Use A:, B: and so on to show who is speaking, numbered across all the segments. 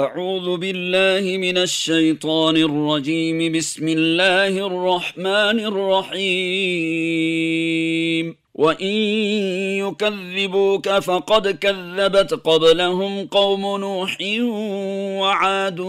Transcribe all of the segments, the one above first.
A: أعوذ بالله من الشيطان الرجيم بسم الله الرحمن الرحيم وإن يكذبوك فقد كذبت قبلهم قوم نوح وعاد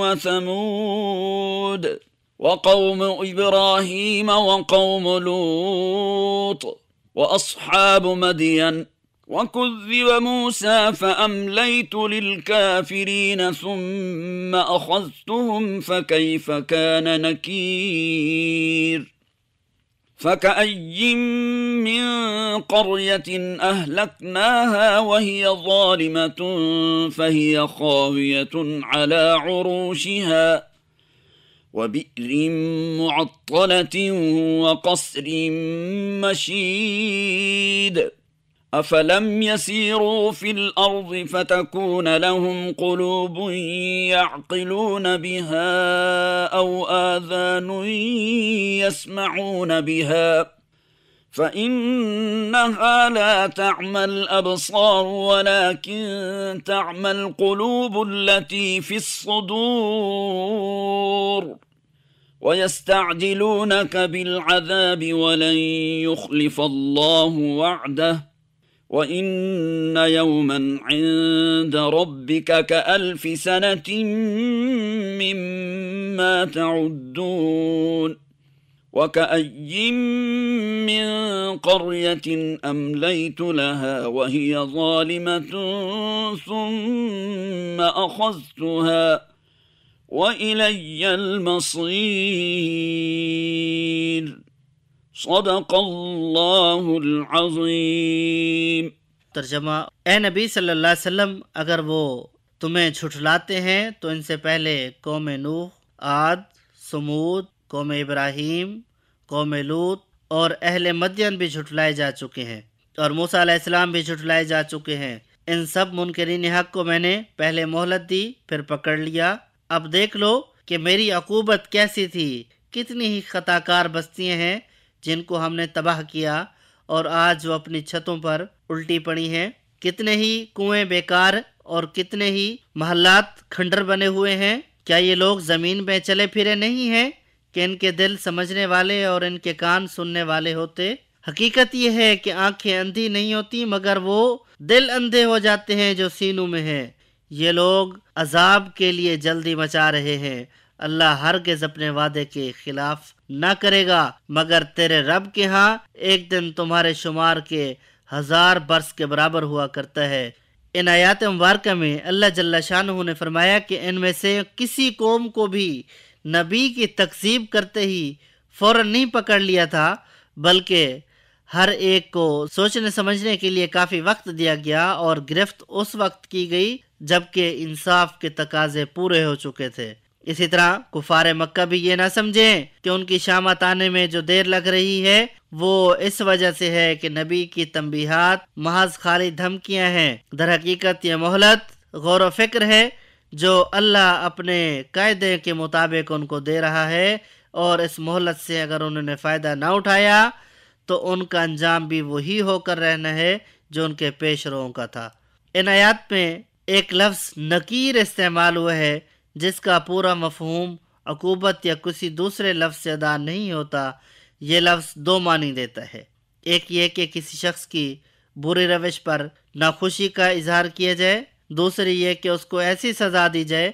A: وثمود وقوم إبراهيم وقوم لوط وأصحاب مدين وكذب موسى فأمليت للكافرين ثم أخذتهم فكيف كان نكير فكأي من قرية أهلكناها وهي ظالمة فهي خاوية على عروشها وبئر معطلة وقصر مشيد أفلم يسيروا في الأرض فتكون لهم قلوب يعقلون بها أو آذان يسمعون بها فإنها لا تعمى الأبصار ولكن تعمى القلوب التي في الصدور ويستعجلونك بالعذاب ولن يخلف الله وعده وإن يوما عند ربك كألف سنة مما تعدون وكأي من قرية أمليت لها وهي ظالمة ثم أخذتها وإلي المصير
B: صدق اللہ العظیم ترجمہ اے نبی صلی اللہ علیہ وسلم اگر وہ تمہیں جھٹلاتے ہیں تو ان سے پہلے قوم نوح سمود قوم ابراہیم قوم لوت اور اہل مدین بھی جھٹلائے جا چکے ہیں اور موسیٰ علیہ السلام بھی جھٹلائے جا چکے ہیں ان سب منکرین حق کو میں نے پہلے مہلت دی پھر پکڑ لیا اب دیکھ لو کہ میری عقوبت کیسی تھی کتنی ہی خطا کار بستیاں ہیں جن کو ہم نے تباہ کیا اور آج وہ اپنی چھتوں پر الٹی پڑی ہیں کتنے ہی کنویں بیکار اور کتنے ہی محلات کھنڈر بنے ہوئے ہیں کیا یہ لوگ زمین میں چلے پھرے نہیں ہیں کہ ان کے دل سمجھنے والے اور ان کے کان سننے والے ہوتے حقیقت یہ ہے کہ آنکھیں اندھی نہیں ہوتی مگر وہ دل اندھے ہو جاتے ہیں جو سینوں میں ہیں یہ لوگ عذاب کے لیے جلدی مچا رہے ہیں اللہ ہرگز اپنے وعدے کے خلاف نہ کرے گا مگر تیرے رب کے ہاں ایک دن تمہارے شمار کے ہزار برس کے برابر ہوا کرتا ہے ان آیات مبارکہ میں اللہ جل شاہ نے فرمایا کہ ان میں سے کسی قوم کو بھی نبی کی تقسیب کرتے ہی فوراً نہیں پکڑ لیا تھا بلکہ ہر ایک کو سوچنے سمجھنے کے لیے کافی وقت دیا گیا اور گرفت اس وقت کی گئی جب کہ انصاف کے تقاضے پورے ہو چکے تھے اسی طرح کفار مکہ بھی یہ نہ سمجھیں کہ ان کی شامت آنے میں جو دیر لگ رہی ہے وہ اس وجہ سے ہے کہ نبی کی تنبیہات محض خالی دھمکیاں ہیں در حقیقت یہ مہلت غور و فکر ہے جو اللہ اپنے قاعدے کے مطابق ان کو دے رہا ہے اور اس مہلت سے اگر انہوں نے فائدہ نہ اٹھایا تو ان کا انجام بھی وہی ہو کر رہنا ہے جو ان کے پیش روؤں کا تھا ان آیات میں ایک لفظ نکیر استعمال ہوا ہے جس کا پورا مفہوم عقوبت یا کسی دوسرے لفظ سے ادا نہیں ہوتا یہ لفظ دو معنی دیتا ہے ایک یہ کہ کسی شخص کی بری روش پر ناخوشی کا اظہار کیا جائے دوسری یہ کہ اس کو ایسی سزا دی جائے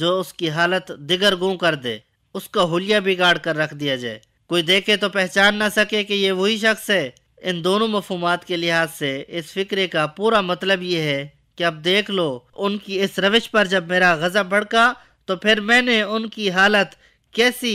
B: جو اس کی حالت دیگر گوں کر دے اس کا حلیہ بگاڑ کر رکھ دیا جائے کوئی دیکھے تو پہچان نہ سکے کہ یہ وہی شخص ہے ان دونوں مفہومات کے لحاظ سے اس فکرے کا پورا مطلب یہ ہے کہ اب دیکھ لو ان کی اس روش پر جب میرا غزب بڑھکا تو پھر میں نے ان کی حالت کیسی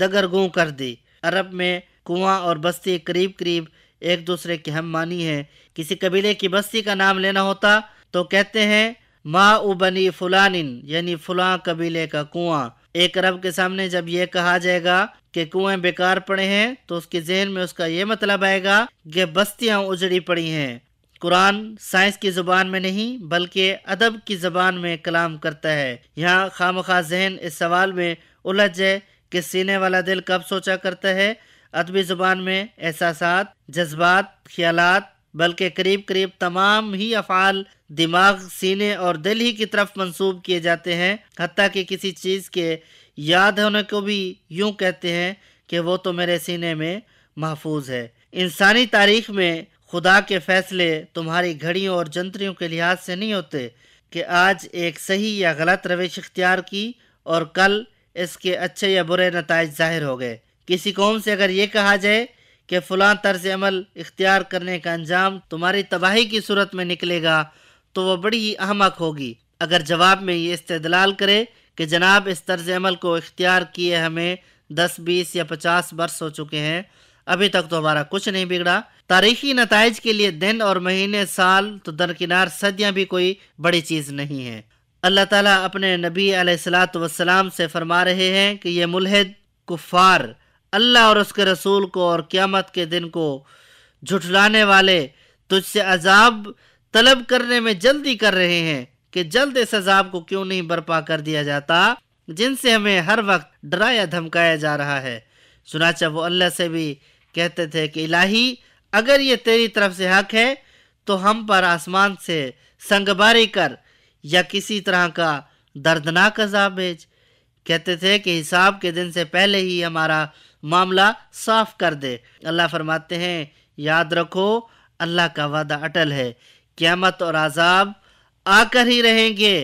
B: دگرگوں کر دی عرب میں کنواں اور بستی قریب قریب ایک دوسرے کے ہم مانی ہے کسی قبیلے کی بستی کا نام لینا ہوتا تو کہتے ہیں ما او بنی فلان یعنی فلاں قبیلے کا کنواں ایک عرب کے سامنے جب یہ کہا جائے گا کہ کنویں بیکار پڑے ہیں تو اس کے ذہن میں اس کا یہ مطلب آئے گا کہ بستیاں اجڑی پڑی ہیں قرآن سائنس کی زبان میں نہیں بلکہ ادب کی زبان میں کلام کرتا ہے یہاں خام خواہ ذہن اس سوال میں الجھ جائے کہ سینے والا دل کب سوچا کرتا ہے ادبی زبان میں احساسات جذبات خیالات بلکہ قریب قریب تمام ہی افعال دماغ سینے اور دل ہی کی طرف منسوب کیے جاتے ہیں حتیٰ کہ کسی چیز کے یاد ہونے کو بھی یوں کہتے ہیں کہ وہ تو میرے سینے میں محفوظ ہے انسانی تاریخ میں خدا کے فیصلے تمہاری گھڑیوں اور جنتریوں کے لحاظ سے نہیں ہوتے کہ آج ایک صحیح یا غلط رویش اختیار کی اور کل اس کے اچھے یا برے نتائج ظاہر ہو گئے کسی قوم سے اگر یہ کہا جائے کہ فلاں طرز عمل اختیار کرنے کا انجام تمہاری تباہی کی صورت میں نکلے گا تو وہ بڑی ہی احمق ہوگی اگر جواب میں یہ استدلال کرے کہ جناب اس طرز عمل کو اختیار کیے ہمیں دس بیس یا پچاس برس ہو چکے ہیں ابھی تک تو ہمارا کچھ نہیں بگڑا تاریخی نتائج کے لیے دن اور مہینے سال تو درکنار صدیاں بھی کوئی بڑی چیز نہیں ہے اللہ تعالیٰ اپنے نبی علیہ السلاۃ وسلام سے فرما رہے ہیں کہ یہ ملحد کفار اللہ اور اس کے رسول کو اور قیامت کے دن کو جھٹلانے والے تجھ سے عذاب طلب کرنے میں جلدی کر رہے ہیں کہ جلد اس عذاب کو کیوں نہیں برپا کر دیا جاتا جن سے ہمیں ہر وقت ڈرایا دھمکایا جا رہا ہے سنانچہ وہ اللہ سے بھی کہتے تھے کہ الہی اگر یہ تیری طرف سے حق ہے تو ہم پر آسمان سے سنگ باری کر یا کسی طرح کا دردناک عذاب بھیج کہتے تھے کہ حساب کے دن سے پہلے ہی ہمارا معاملہ صاف کر دے اللہ فرماتے ہیں یاد رکھو اللہ کا وعدہ اٹل ہے قیامت اور عذاب آ کر ہی رہیں گے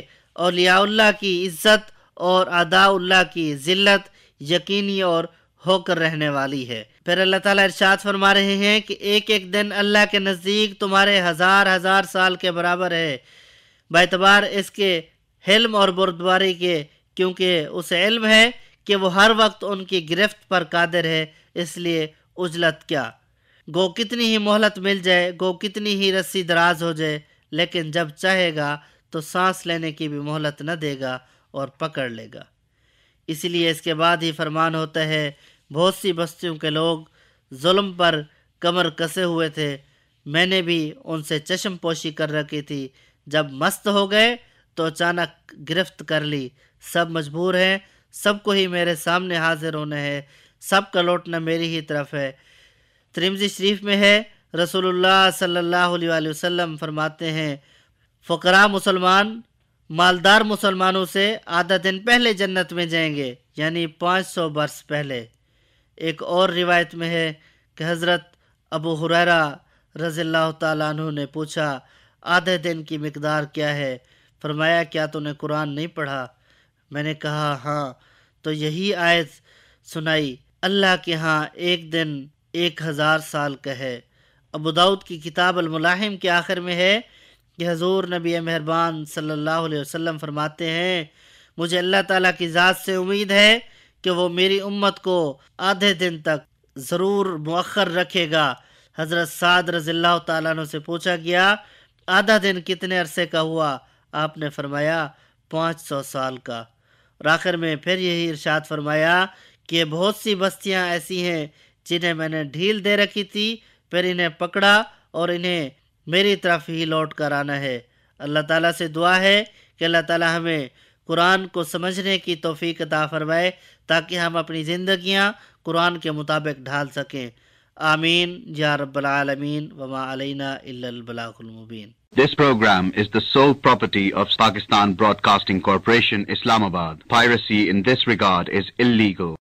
B: اور لیا اللہ کی عزت اور ادا اللہ کی ذلت یقینی اور ہو کر رہنے والی ہے پھر اللہ تعالیٰ ارشاد فرما رہے ہیں کہ ایک ایک دن اللہ کے نزدیک تمہارے ہزار ہزار سال کے برابر ہے اعتبار اس کے حلم اور کے کیونکہ علم ہے کہ وہ ہر وقت ان کی گرفت پر قادر ہے اس لیے اجلت کیا گو کتنی ہی مہلت مل جائے گو کتنی ہی رسی دراز ہو جائے لیکن جب چاہے گا تو سانس لینے کی بھی مہلت نہ دے گا اور پکڑ لے گا اس لیے اس کے بعد ہی فرمان ہوتا ہے بہت سی بستیوں کے لوگ ظلم پر کمر کسے ہوئے تھے میں نے بھی ان سے چشم پوشی کر رکھی تھی جب مست ہو گئے تو اچانک گرفت کر لی سب مجبور ہیں سب کو ہی میرے سامنے حاضر ہونے ہیں سب کا لوٹنا میری ہی طرف ہے ترمزی شریف میں ہے رسول اللہ صلی اللہ علیہ وسلم فرماتے ہیں فقرا مسلمان مالدار مسلمانوں سے آدھا دن پہلے جنت میں جائیں گے یعنی پانچ سو برس پہلے ایک اور روایت میں ہے کہ حضرت ابو حریرا رضی اللہ تعالیٰ عنہ نے پوچھا آدھے دن کی مقدار کیا ہے فرمایا کیا تو نے قرآن نہیں پڑھا میں نے کہا ہاں تو یہی آیت سنائی اللہ کے ہاں ایک دن ایک ہزار سال کا ہے ابو داود کی کتاب الملاحم کے آخر میں ہے کہ حضور نبی مہربان صلی اللہ علیہ وسلم فرماتے ہیں مجھے اللہ تعالیٰ کی ذات سے امید ہے کہ وہ میری امت کو آدھے دن تک ضرور مؤخر رکھے گا حضرت سعد رضی اللہ تعالیٰ عنہ سے پوچھا گیا آدھا دن کتنے عرصے کا ہوا آپ نے فرمایا پانچ سو سال کا اور آخر میں پھر یہی ارشاد فرمایا کہ بہت سی بستیاں ایسی ہیں جنہیں میں نے ڈھیل دے رکھی تھی پھر انہیں پکڑا اور انہیں میری طرف ہی لوٹ کر آنا ہے اللہ تعالیٰ سے دعا ہے کہ اللہ تعالیٰ ہمیں قرآن کو سمجھنے کی توفیق عطا فرمائے تاکہ ہم اپنی زندگیاں قرآن کے مطابق ڈھال سکیں آمین یا رب العالمین وما علینا الا Broadcasting Corporation
A: دس پروگرام براڈ کاسٹنگ کارپوریشن اسلام illegal.